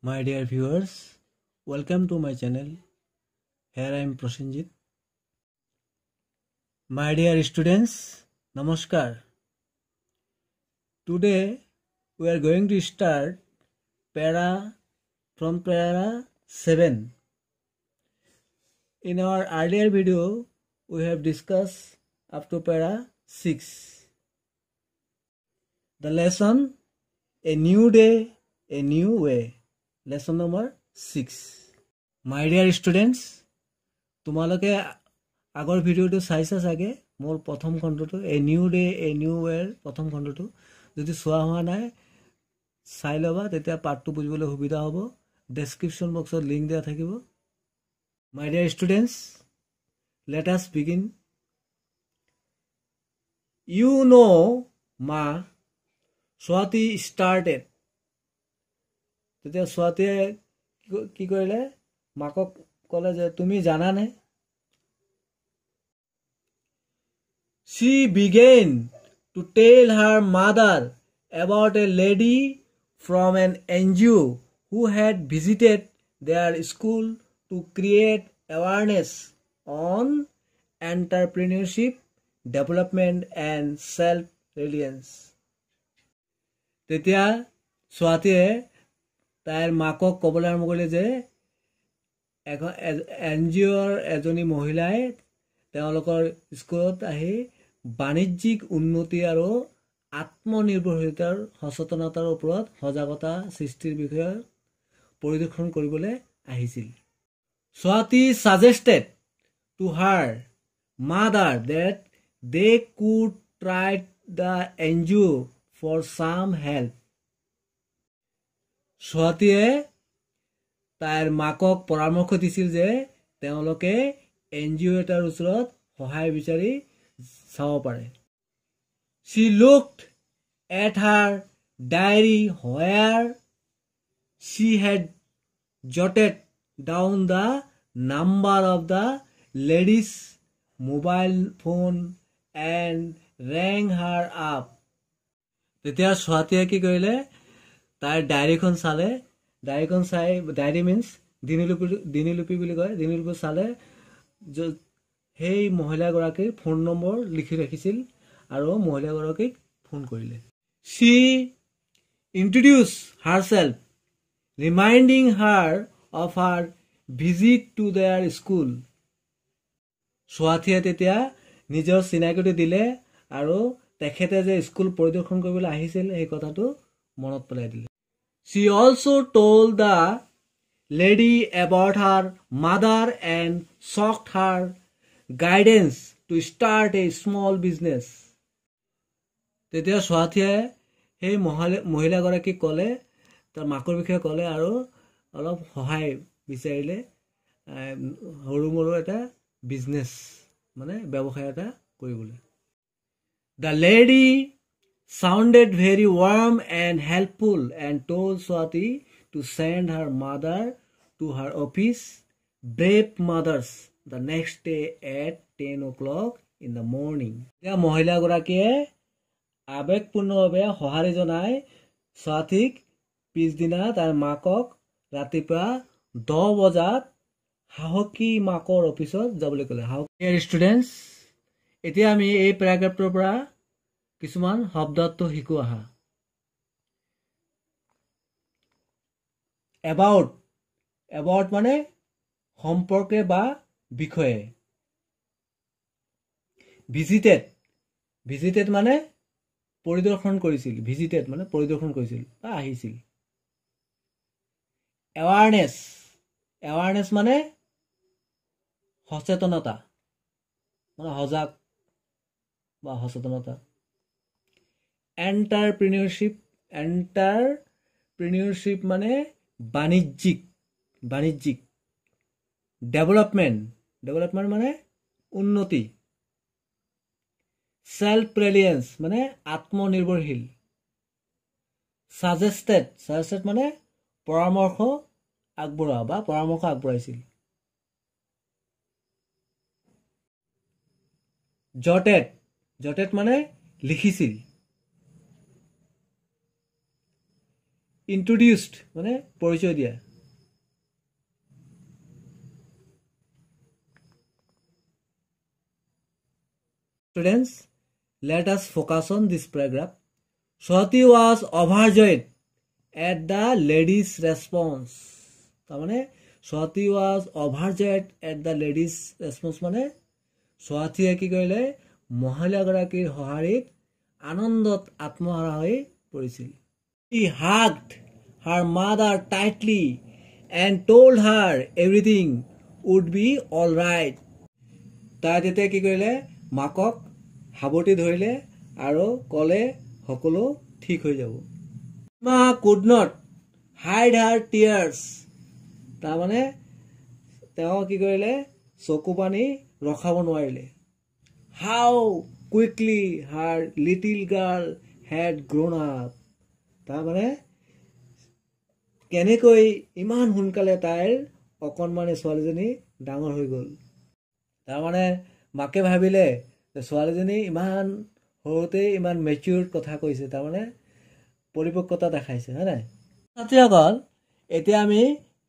My dear viewers, welcome to my channel. Here I am Prasenjit. My dear students, Namaskar. Today we are going to start para from para 7. In our earlier video, we have discussed up to para 6. The lesson A New Day, A New Way. Lesson number six my dear students তোমালোকে আগৰ ভিডিঅ'টো চাইছা চাগে মোৰ প্ৰথম খণ্ডটো a new day a new way প্ৰথম খণ্ডটো যদি চোৱা হোৱা নাই চাই ল'বা তেতিয়া পাৰ্টটো বুজিবলৈ সুবিধা হ'ব ডেছক্ৰিপশ্যন বক্সত লিংক দিয়া থাকিব my dear students let us begin you know' ma Swati started তেতিয়া ছোৱাতীয়ে কি কৰিলে মাকক ক'লে যে তুমি জানানে she began to tell her mother about a lady from an N G O' who had visited their school to create awareness on entrepreneurship development and self reliance তেতিয়া ছোৱাতীয়ে তাইৰ মাকক ক'বলৈ আৰম্ভ কৰিলে যে এখন এন জি অ'ৰ এজনী মহিলাই তেওঁলোকৰ স্কুলত আহি বাণিজ্যিক উন্নতি আৰু আত্মনিৰ্ভৰশীলতাৰ সচেতনতাৰ ওপৰত সজাগতা সৃষ্টিৰ বিষয়ে পৰিদৰ্শন কৰিবলৈ আহিছিল Swati suggested to her mother that they could try the N G O' for some help ছোৱালীয়ে তাইৰ মাকক পৰামৰ্শ দিছিল যে তেওঁলোকে এন জি অ' এটাৰ ওচৰত সহায় বিচাৰি চাব পাৰে she looked at her diary where she had jotted down the number of the lady's mobile phone and rang her up তেতিয়া ছোৱালীয়ে কি কৰিলে তাৰ ডায়েৰীখন চালে ডায়েৰীখন চাই ডায়েৰী মিনছ দিনীলিপি দিনীলিপি বুলি কয় দিনীলিপি চালে সেই মহিলাগৰাকীৰ ফোন নম্বৰ লিখি ৰাখিছিল আৰু মহিলাগৰাকীক ফোন কৰিলে she introduce herself reminding her of her visit to their school চুৱাথিয়ে তেতিয়া নিজৰ চিনাকিটো দিলে আৰু তেখেতে যে স্কুল পৰিদৰ্শন কৰিবলৈ আহিছিল সেই কথাটো মনত পেলাই দিলে She also told the lady about her mother and sought her guidance to start a small business. তেতিয়া স্বাথিয়াই সেই মহিলাগৰাকী ক'লে তাৰ মাকৰ বিষয়ে ক'লে আৰু অলপ সহায় বিচাৰিলে সৰু মৰু এটা বিজনেছ মানে ব্যৱসায় এটা কৰিবলৈ the lady sounded very warm and helpful and told Swati to send her mother to her office, Brave Mothers, the next day at 10 o'clock in the morning. এতিয়া মহিলাগৰাকীয়ে আবেগপূৰ্ণভাৱে সঁহাৰি জনাই স্বাতীক পিছদিনা তাইৰ মাকক ৰাতিপুৱা দহ বজাত সাহসী মাকৰ অফিচত যাবলৈ ক'লে হাউ ষ্টুডেণ্টছ এতিয়া আমি এই পেৰাগ্ৰাফটোৰ পৰা কিছুমান শব্দাৰ্থ শিকো আহা এবাউট এবাউট মানে সম্পৰ্কে বা বিষয়ে ভিজিটেড ভিজিটেড মানে পৰিদৰ্শন কৰিছিল ভিজিটেড মানে পৰিদৰ্শন কৰিছিল বা আহিছিল এৱাৰনেছ এৱাৰনেছ মানে সচেতনতা মানে সজাগ বা সচেতনতা এণ্টাৰপ্ৰিনিয়ৰশ্বিপ এণ্টাৰপ্ৰিনিয়ৰশ্বিপ মানে বাণিজ্যিক বাণিজ্যিক ডেভেলপমেণ্ট ডেভেলপমেণ্ট মানে উন্নতি ছেল্ফ ৰেলিয়েঞ্চ মানে আত্মনিৰ্ভৰশীল ছাজেষ্টেড ছাজেষ্টেড মানে পৰামৰ্শ আগবঢ়োৱা বা পৰামৰ্শ আগবঢ়াইছিল জটেট জটেট মানে লিখিছিল ইন্ট্রোডিউসড মানে পরিচয় দিয়া students let us focus on this paragraph Swati was overjoyed at the lady's response তার মানে Swati was overjoyed at the lady's response মানে স্বাতীয়ে কি কৰিলে মহিলাগৰাকীৰ সঁহাৰিত আনন্দত আত্মহাৰা হৈ পৰিছিল She hugged her mother tightly and told her everything would be all right. তাই তেতিয়া কি কৰিলে মাকক সাৱটি ধৰিলে আৰু ক'লে সকলো ঠিক হৈ যাব ma could not hide her tears তাৰমানে তেওঁ কি কৰিলে চকু পানী ৰখাব নোৱাৰিলে how quickly her little girl had grown up তাৰমানে কেনেকৈ ইমান সোনকালে তাইৰ অকণমানি ছোৱালীজনী ডাঙৰ হৈ গ'ল তাৰমানে মাকে ভাবিলে যে ছোৱালীজনী ইমান সৰুতেই ইমান মেচিয়ৰ কথা কৈছে তাৰমানে পৰিপক্কতা দেখাইছে হয় নাই ছাত্ৰীসকল এতিয়া আমি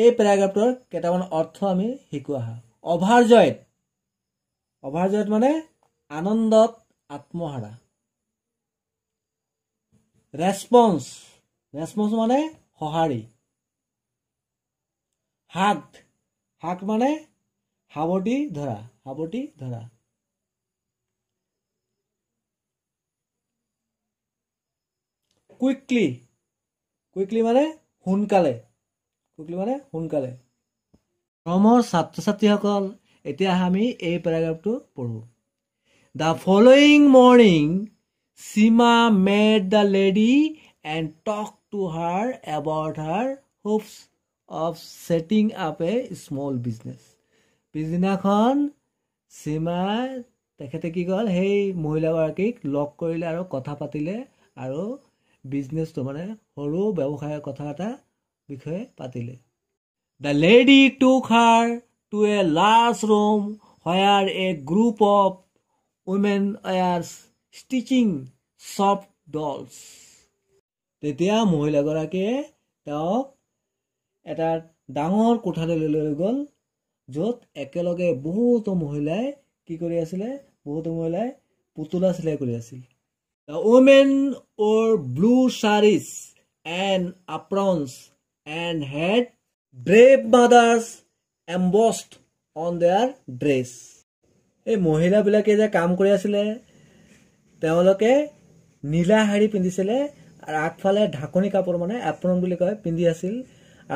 এই পেৰাগ্ৰাফটোৰ কেইটামান অৰ্থ আমি শিকো আহা অভাৰজয়ত অভাৰজয়ত মানে আনন্দত আত্মহাৰা ৰেছপঞ্চ ৰেছপঞ্চ মানে সঁহাৰি হাক হাক মানে সাৱটি ধৰা সাৱটি ধৰা কুইকলি কুইকলি মানে সোনকালে কুইকলি মানে সোনকালে ৰমৰ ছাত্ৰ ছাত্ৰীসকল এতিয়া আমি এই পেৰাগ্ৰাফটো পঢ়োঁ the following morning Seema met the lady and talk to her about her hopes of setting up a small business পিছদিনাখন সীমাই তেখেতে কি ক'ল সেই মহিলাগৰাকীক লগ কৰিলে আৰু কথা পাতিলে আৰু বিজনেছটো মানে সৰু ব্যৱসায়ৰ কথা এটা বিষয়ে পাতিলে the lady took her to a large room where a group of women were stitching soft dolls তেতিয়া মহিলাগৰাকীয়ে তেওঁক এটা ডাঙৰ কোঠালৈ লৈ গ'ল য'ত একেলগে বহুতো মহিলাই কি কৰি আছিলে বহুতো মহিলাই পুতলা চিলাই কৰি আছিল women wore blue saris and aprons and had brave mothers embossed on their dress এই মহিলাবিলাকে যে কাম কৰি আছিলে তেওঁলোকে নীলা শাৰী পিন্ধিছিলে আৰু আগফালে ঢাকনি কাপোৰ মানে এপ্ৰন বুলি কয় পিন্ধি আছিল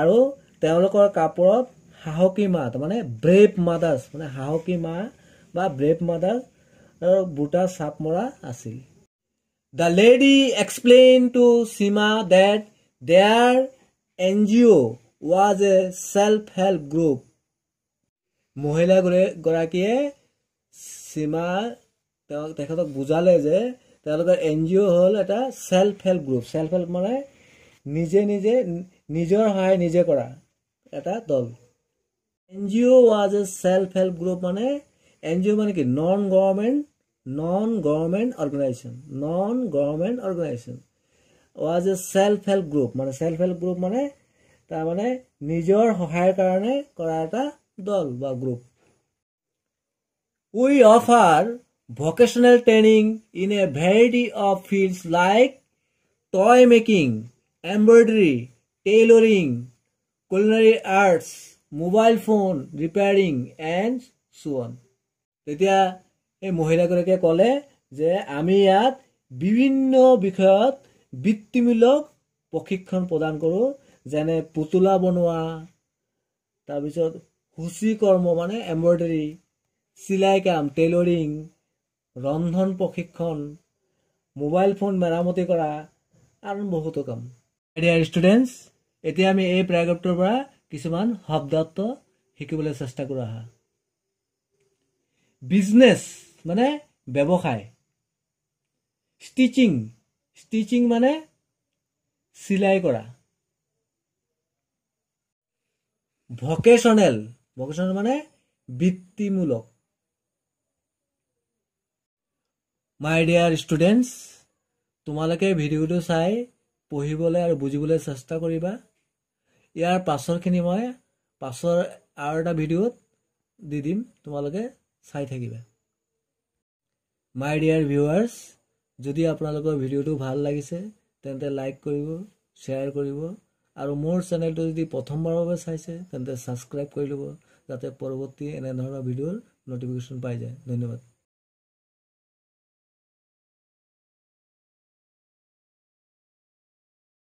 আৰু তেওঁলোকৰ কাপোৰত সাহসী মা তাৰমানে ব্ৰেভ মাদাজ মানে সাহসী মা বা ব্ৰেপ মাদাজ বুটা চাপ মৰা আছিল the lady explain to Seema that their N G O' was a self help group মহিলাগৰাকীয়ে চীমা তেওঁ তেখেতক বুজালে যে তেওঁলোকৰ এন জি অ' হ'ল এটা self help group self help মানে নিজে নিজে নিজৰ সহায় নিজে কৰা এটা দল N G O' was a self help group মানে এন জি অ' মানে কি non government non government organisation non government organisation was a self help group মানে ছেল্ফ হেল্প গ্ৰুপ মানে তাৰমানে নিজৰ সহায়ৰ কাৰণে কৰা এটা দল বা group we offer vocational training in a variety of fields like toy making, embroidery, tailoring, culinary arts, mobile phone repairing and so on. তেতিয়া এই মহিলাগৰাকীয়ে ক'লে যে আমি ইয়াত বিভিন্ন বিষয়ত বৃত্তিমূলক প্ৰশিক্ষণ প্ৰদান কৰোঁ যেনে পুতলা বনোৱা তাৰপিছত সূচী কৰ্ম মানে এম্ব্ৰইডাৰী চিলাই কাম টেইলৰিং ৰন্ধন প্ৰশিক্ষণ মোবাইল ফোন মেৰামতি কৰা আৰু বহুতো কাম এতিয়া ষ্টুডেণ্টছ এতিয়া আমি এই পেৰাগ্ৰাফটোৰ পৰা কিছুমান শব্দাৰ্থ শিকিবলৈ চেষ্টা কৰোঁ আহা বিজনেছ মানে ব্যৱসায় ষ্টিচিং ষ্টিচিং মানে চিলাই কৰা ভকেশ্যনেল ভকেশ্যনেল মানে বৃত্তিমূলক মাই ডিয়াৰ ষ্টুডেণ্টছ তোমালোকে ভিডিঅ'টো চাই পঢ়িবলৈ আৰু বুজিবলৈ চেষ্টা কৰিবা ইয়াৰ পাছৰখিনি মই পাছৰ আৰু এটা ভিডিঅ'ত দি দিম তোমালোকে চাই থাকিবা মাই ডিয়াৰ ভিউৱাৰ্ছ যদি আপোনালোকৰ ভিডিঅ'টো ভাল লাগিছে তেন্তে লাইক কৰিব শ্বেয়াৰ কৰিব আৰু মোৰ চেনেলটো যদি প্ৰথমবাৰৰ বাবে চাইছে তেন্তে ছাবস্ক্ৰাইব কৰি ল'ব যাতে পৰৱৰ্তী এনেধৰণৰ ভিডিঅ'ৰ নটিফিকেশ্যন পাই যায় ধন্যবাদ